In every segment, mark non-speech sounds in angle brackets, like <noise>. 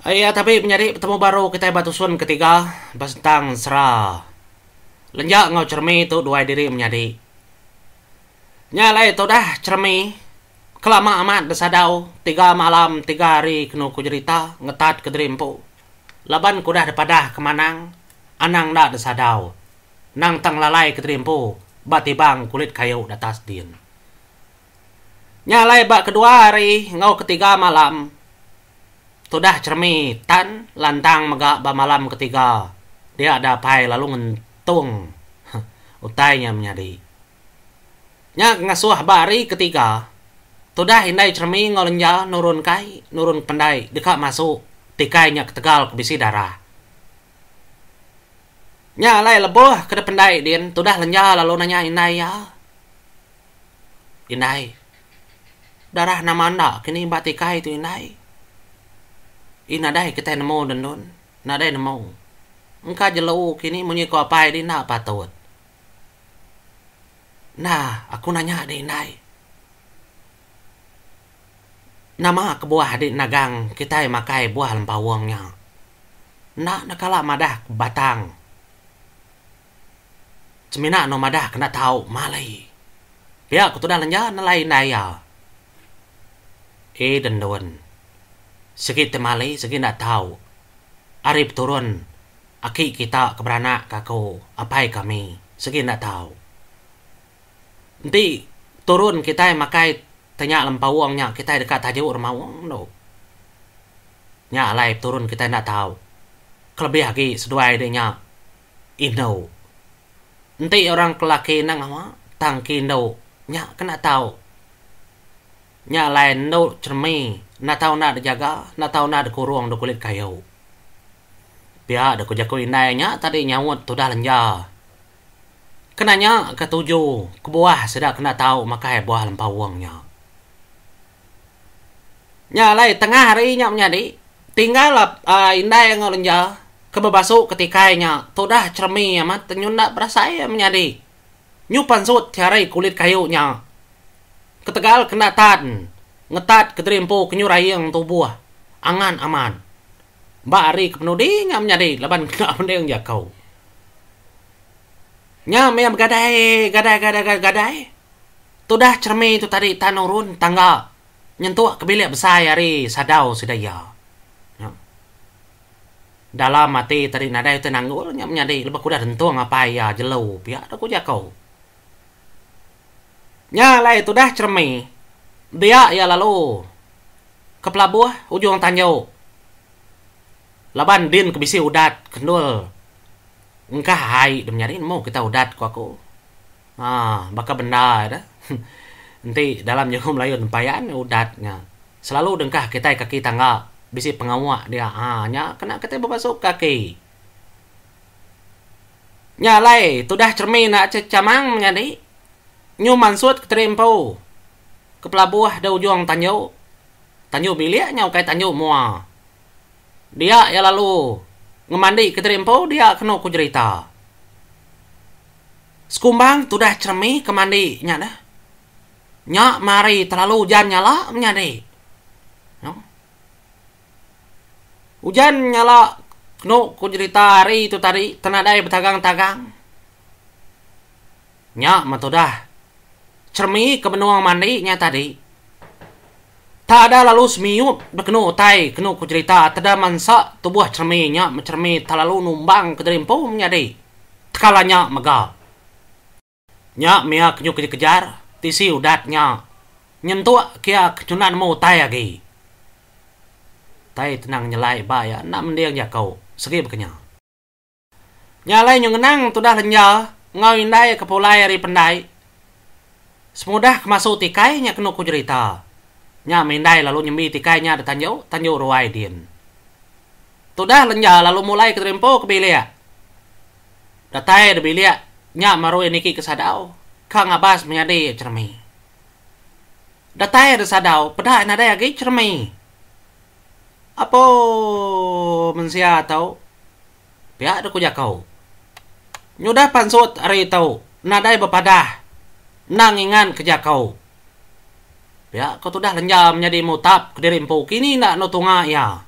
Ah, iya, tapi mencari temu baru kita batu sun ketiga bentang serah. Lenjak ngau cermi itu dua diri menjadi. Nyala itu dah cermi. Kelama amat desadau tiga malam tiga hari kenu ku cerita ngetat ke derimpu. Laban ku dah depadah kemanang anang dah desadau. Nang tang lalai ke derimpu batibang kulit kayu datas din. Nyalai bak kedua hari ngau ketiga malam Tudah cermitan lantang mega malam ketiga. Dia ada pai lalu ngentung. <laughs> Utainya menyadi. Nyak ngasuh bari ketiga. Tudah indai cermi ngolenja nurun kai, nurun pendai dekat masuk. tikai Tikainya ketegal kebisi darah. Nya lai leboh ke pendai din. Tudah lenja lalu nanya indai ya. indai Darah namanda kini batikai itu indai ina dai kita na mau dan don na dai na mau engka jelau kini munyi ko pai di na patut. nah aku nanya di nai nama kebuah di nagang kita makai buah lempawangnya na nakala madah batang cemina no madah kena tahu malai dia aku tuh dah lenja nelayan naya eh dan Sikit temali, sikit nak tahu. Arif turun. Aki kita keberanak kaku. Apai kami. Sikit nak tahu. Nanti turun kita yang makai tanya lempau uangnya kita dekat tajuk rumah uang no. Nya alai turun kita nak tahu. Kelebih lagi seduai dengan Indo. Nanti orang kelaki nang apa? Tangki Indo. Nya kena tahu. Nya lain Indo cermin na tau na ada jaga na tau na ada kurung da kulit kayu pia da ko jako inainya tadi nyawut tu dah lanja kenanya ketujuh ke buah sedak kena tahu makai buah lempau uangnya nya lai tengah hari nya menyadi tinggal uh, indai yang lenja kebebasu ketika nya tu dah cermi amat tenyunda ya menyadi nyupan sut tiarai kulit kayu kayunya ketegal kena tan ngetat keterimpo kenyurai yang tu buah angan aman bari kepenudi ngam nyari laban kena pendeng ya kau nyam yang gadai gadai gadai gadai gadai tu dah cermi tu tadi tanurun tangga nyentuh bilik besar hari sadau sedaya ya. dalam mati tadi nadai tu nanggul nyam nyari lepas kuda tentu ngapa ya jelau biar aku jakau nyalai tu dah cermi dia ya lalu ke pelabuh ujung tanjau laban din ke bisi udat kendul engkah hai dem nyari mau kita udat ku aku ah baka benda ya. ada. <laughs> nanti dalam jago melayu tempayan udatnya selalu dengkah kita kaki tangga bisi pengawak dia ah nya kena kita bermasuk kaki nyalai tudah cermin nak cecamang nyari nyu mansut keterimpau ke pelabuh dau juang tanjau. Tanjau nyau kayak tanjau mua. Dia ya lalu ngemandi ke terimpo dia kena ku cerita. Sekumbang dah cermi ke mandi nya dah. Nya mari terlalu hujan nyala menyadi. No. Hujan nyala kena ku cerita hari itu tadi tenadai bertagang tagang Nya matudah cermi kebenuang mandi nya tadi tak ada lalu semiu berkenu tai kenu ku cerita tidak mansa tubuh cerminya mencermi terlalu numbang ke dari pomnya deh tekalanya megal. nya mia kenyu kejar tisi udatnya nyentuh kia kecunan mau tai lagi tai tenang nyelai bayak nak mendiang ya kau Segi berkenya. nyalai nyungenang tudah lenyal. ngawin dai kepulai hari pendai semudah masuk tikai nya kena ku cerita. Nya mindai lalu nyemi tikai nya ada tanjau, tanjau ruai din. Tudah lenja lalu mulai keterimpo ke bilia. Datai de bilia, nya maru kesadau. Kang abas menyadai cermi. Datai de sadau, pedah nadai agi cermi. Apo mensia tau? Pihak de kujakau. Nyudah pansut hari tau, nadai bepadah nangingan kerja kau. Ya, kau sudah lenjam menjadi mutap diri empu kini nak notunga ya.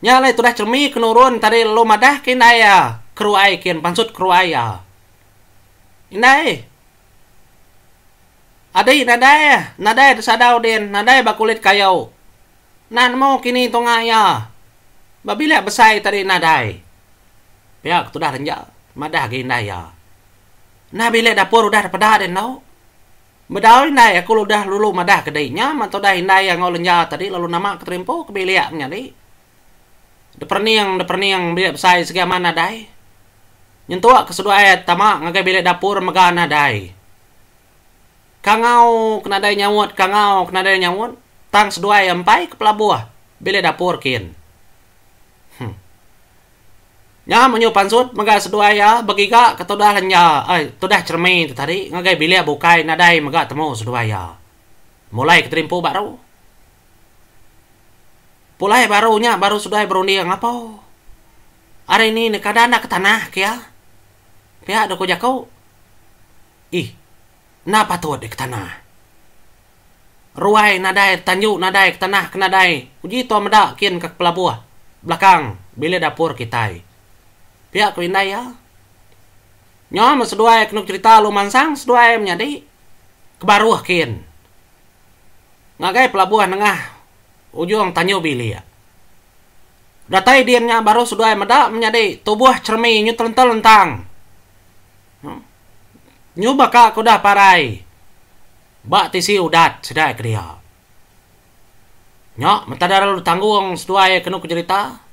Nyalai sudah dah cermi kenurun tadi lo madah kena ya. Keruai kian pansut keruai ya. Inai. adik nadai, nadai sadau den, nadai bakulit kayau. Nan mau kini tunga ya. Babila besai tadi nadai. Ya, tu dah madah kena ya. Nah le dapur udah pada dan nau Medal nai aku udah lulu madah kedainya, mantau dah indai yang ngolenya tadi lalu nama ke kebiliaknya di. Deperni yang deperni yang bilik besai segi mana dai. Nyentua kesedua ayat tama ngagai bila dapur megana dai. Kangau kena dai nyawut, kangau kena dai nyawut, tang sedua ayam pai ke pelabuah, bilik dapur kin. Ya, menyu pansut maga sedua ya bagi ga ketodah hanya eh, todah cermin tadi ngagai bilia ya, bukai nadai maga temu sedua ya mulai keterimpu baru pulai barunya baru sudah berundi yang apa hari ini nekada anak ke tanah kia ya? pihak doko jakau ih napa tuh dek tanah ruai nadai tanju nadai ke tanah kenadai uji tua meda kian ke pelabuh belakang bila dapur kita pihak ku ya nyom mas dua kenuk cerita lu mansang sedua em nyadi kebaruah kin ngagai pelabuhan tengah ujung tanyo bili ya datai diemnya baru sedua em ada tubuh cermi nyu lentang hmm. nyu kak kuda parai bak tisi udat sedai kriya nyok mentadar lu tanggung sedua kenuk cerita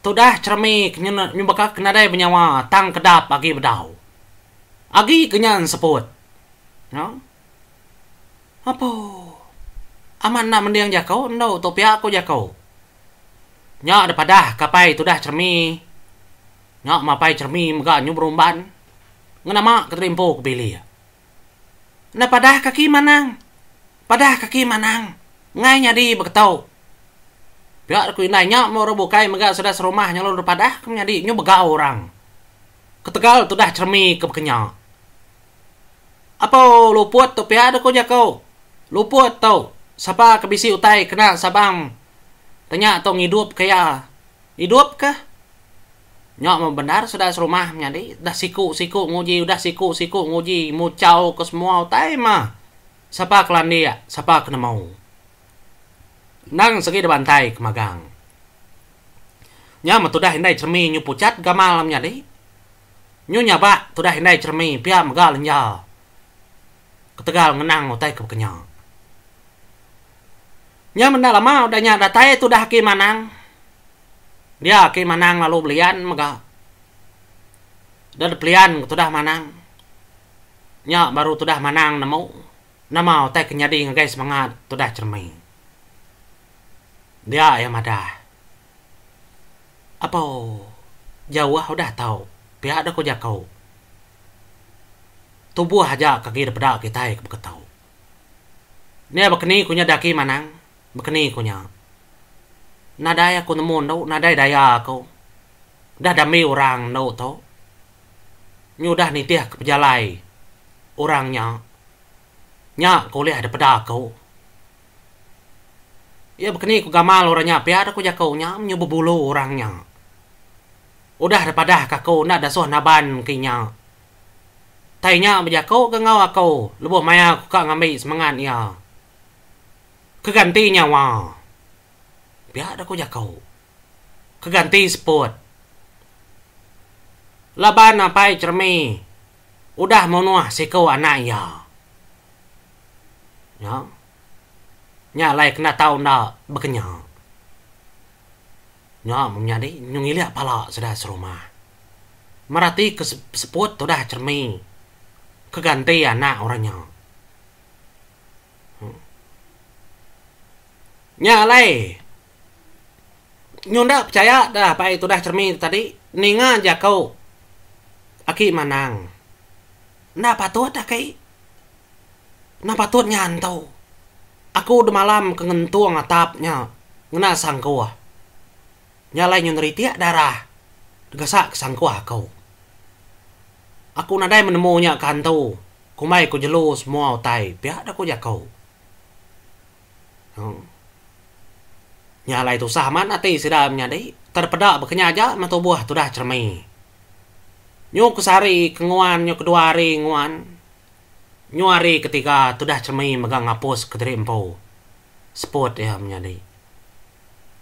Todah ceramik nyumbaka kenadai bernyawa tang kedap agi bedau. Agi kenyan seput. No? Ya. Apa? Aman nak mendiang jakau, no topi aku jakau. Nyak ada padah kapai Tudah cermi. Nyak mapai cermi mega nyubrumban. Ngena keterimpu keterimpo kebili. Ya. Na padah kaki manang. Padah kaki manang. Ngai nyadi beketau. Biar ku nanya mau rebukai mega sudah serumah ah, nyalon rupadah nyadi, nyu bega orang. Ketegal tuh dah cermi kebekenya. Apa luput tuh pihak ada kunya kau? Luput tau. Sapa kebisi utai kena sabang. Tanya tong hidup kaya. Hidup kah? Nyok mau benar sudah serumah nyadi. Dah siku siku nguji udah siku siku nguji mucau ke semua utai mah. Sapa kelandia. Ya? dia, sapa kena mau nang segi bantai kemagang. Nya ma tudah hindai cermi nyu pucat gamalam malamnya Nyu nyapa, tudah hindai cermi pia magal nyal. Ketegal ngenang utai ke kenya. Nya menda lama udah nya datai tudah ki manang. Dia ki manang lalu belian maga. Dan belian tudah manang. Nya baru tudah manang nemu. Nama utai kenyadi ngegai semangat tudah cermi dia em ada. Apa jauh aku ah, dah tahu. Pihak dah kau Tubuh aja kaki daripada kita yang tahu Ini bekni kunya daki mana Bekni kunya. Nadai aku nemu nau, nadai daya aku. Dah dami orang nau tau. Nyudah nitih ke pejalai. Orangnya. Nyak kau lihat daripada aku. Ya begini aku gamal orangnya, biar aku jakaunya menyebubulu orangnya. Udah daripada kakau nak ada soh naban kinya. Tainya bejakau ke ngau aku, lebuh maya aku kak ngambil semangat ya. Kegantinya wah. Biar aku jakau. Keganti sport. Laban apa cermi. Udah mau nuah sikau anak ya. Ya nyalek natau na tàu na bực nhà nhà mong ilia pala sudah serumah merati ke seput sudah cermi keganti anak orangnya nya lai nyunda percaya dah pai itu dah cermin tadi ninga aja kau aki manang nah patut dah kai nah patut nyantau Aku udah malam kengen tuang atapnya. Ngena sangkuah. Nyalai nyunri tiak ya, darah. Degasak sangkuah kau. Aku nadai menemunya kantau. Kumai ku jelus mua utai. Biar aku jakau. Hmm. Nyalai tu sahman ati sedamnya nyadai Terpedak bekenya aja matu buah tu dah cermai. Nyuk sari kenguan nyuk kedua hari nguan nyuari ketika tudah cemai megang ngapus kedri empo sport ya menyadi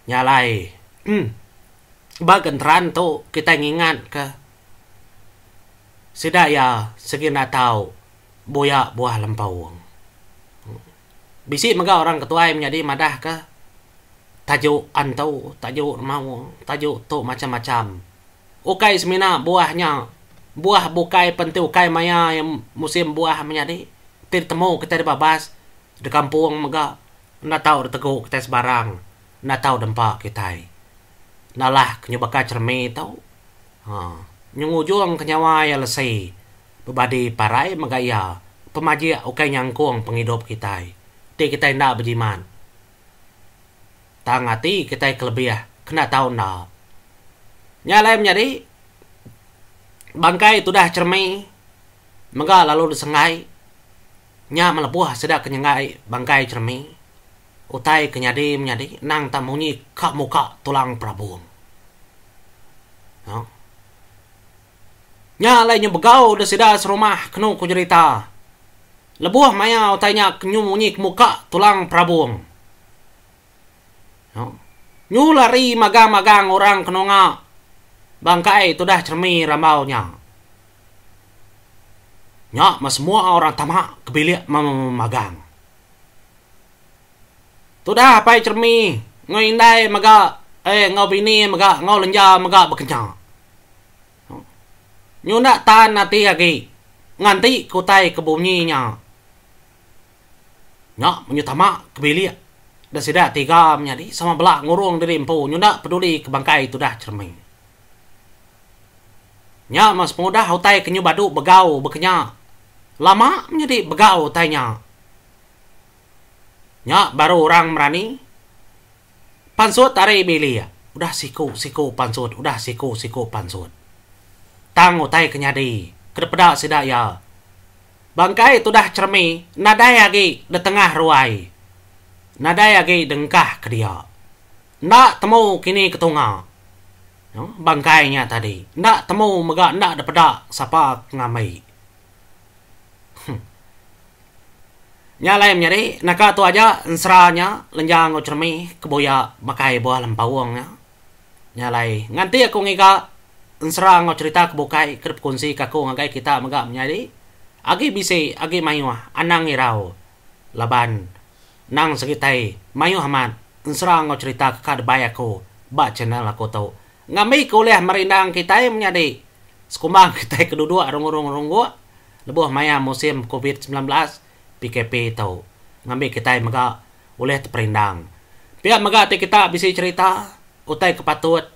nyalai hmm bagan terantu kita ingat ke sida ya segina tahu boya buah lempawang bisi megang orang ketua yang menjadi madah ke tajuk antau tajuk mau tajuk tu macam-macam Oke, semina buahnya buah bukai pentiu kai maya yang musim buah menjadi tertemu kita di babas di kampung mega na tahu di teguk kita sebarang na tahu dempa kita nalah kenyubaka cermi tau ha nyungujung kenyawa ya lesai bebadi parai megaya pemaji oke ya nyangkung penghidup kita ti kita na berjiman tangati kita kelebihan ya, kena tahu na nyalai menjadi bangkai tu dah cermai maka lalu disengai nya melepuh sedak kenyengai bangkai cermai utai kenyadi menyadi nang tamunyi kak muka tulang prabum no? nya lainnya begau dah sedak serumah kenu ku cerita lebuh maya utainya kenyu munyi muka tulang prabum no? nyu lari magang-magang orang kenonga Bangkai itu dah cermi ramaunya. Nya, mas semua orang tamak kebilik memagang. Tu dah cermin, cermi, indai maga eh ngau bini maga ngau lenja maga bekerja. Nyunda tan nanti lagi. Nganti kutai kebunyinya. Nya, ke kebilik. Dan sudah tiga menjadi sama belak ngurung dari empu. nak peduli kebangkai itu dah cermin. Nya mas pengudah hau tai kenyu badu begau bekenya. Lama menjadi begau tainya. Nya baru orang merani. Pansut tari bili ya. Udah siku siku pansut. Udah siku siku pansut. Tang utai kenyadi. Kedepada sidak ya. Bangkai itu dah cermi. Nadai lagi di tengah ruai. Nadai lagi dengkah ke dia. Nak temu kini ketungak. bangkainya tadi. Ndak temu mega ndak ada peda sapa ngamai. Nyalai menyari nyari naka tu aja ensranya lenjang ocermi keboya makai buah ya, Nyalai nganti aku ngika ensra ngocerita kebukai kerep kunci kaku ngagai kita mega menyari. Agi bisi agi mayuah anang irau laban nang segitai mayu haman ensra ngocerita kakak bayaku ba channel aku tau ngamai ko leh kita yang menyadi sekumang kita kedua runggu-runggu lebuh maya musim COVID-19 PKP tau ngamai kita yang mega oleh terperindang pihak mega kita bisa cerita utai kepatut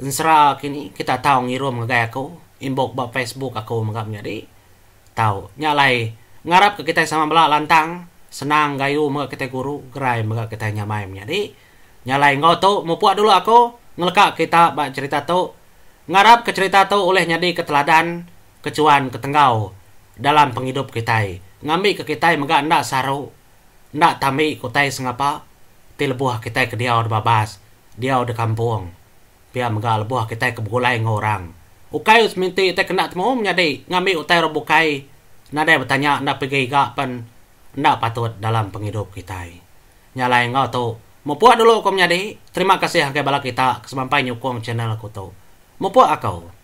insra kini kita tahu ngiru mengagai aku inbox ba Facebook aku mega menyadi tahu nyalai ngarap ke kita sama bela lantang senang gayu mega kita guru gerai mega kita nyamai menyadi nyalai ngoto mau puat dulu aku ngelka kita bak cerita tu ngarap ke cerita tu oleh nyadi keteladan kecuan ketenggau dalam penghidup kita ngambil ke kita mega ndak saru ndak tami kutai sengapa ti lebuah kita ke dia udah babas dia udah kampung pia mega lebuah kita ke bulai orang ukai minti te kena temu nyadi ngambil utai robukai nadai bertanya ndak pergi gak pen ndak patut dalam penghidup kita nyalai ngau tu Mau puak dulu hukumnya deh. Terima kasih hangkai kita Kesempatan nyukung channel aku mau puak akau.